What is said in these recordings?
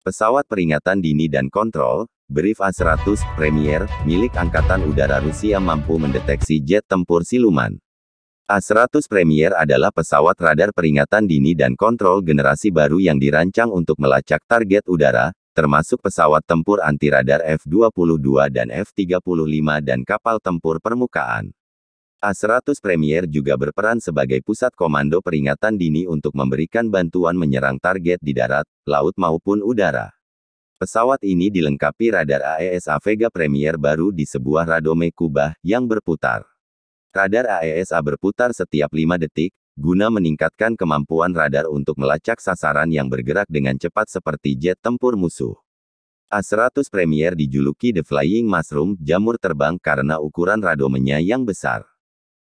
Pesawat peringatan dini dan kontrol, Brief A-100 Premier, milik Angkatan Udara Rusia mampu mendeteksi jet tempur siluman. A-100 Premier adalah pesawat radar peringatan dini dan kontrol generasi baru yang dirancang untuk melacak target udara, termasuk pesawat tempur anti radar F-22 dan F-35 dan kapal tempur permukaan. A-100 Premier juga berperan sebagai pusat komando peringatan dini untuk memberikan bantuan menyerang target di darat, laut maupun udara. Pesawat ini dilengkapi radar AES Vega Premier baru di sebuah radome kubah yang berputar. Radar AESA e berputar setiap 5 detik, guna meningkatkan kemampuan radar untuk melacak sasaran yang bergerak dengan cepat seperti jet tempur musuh. A-100 Premier dijuluki The Flying Mushroom, jamur terbang karena ukuran radomenya yang besar.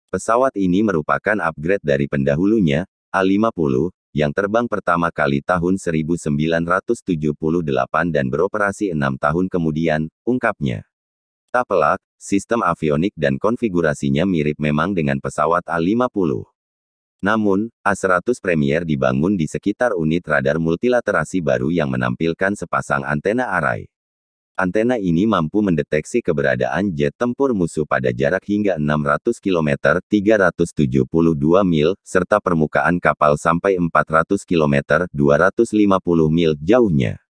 Pesawat ini merupakan upgrade dari pendahulunya, A50, yang terbang pertama kali tahun 1978 dan beroperasi enam tahun kemudian, ungkapnya. Tak pelak, sistem avionik dan konfigurasinya mirip memang dengan pesawat A50. Namun, A100 Premier dibangun di sekitar unit radar multilaterasi baru yang menampilkan sepasang antena arai. Antena ini mampu mendeteksi keberadaan jet tempur musuh pada jarak hingga 600 km 372 mil, serta permukaan kapal sampai 400 km 250 mil jauhnya.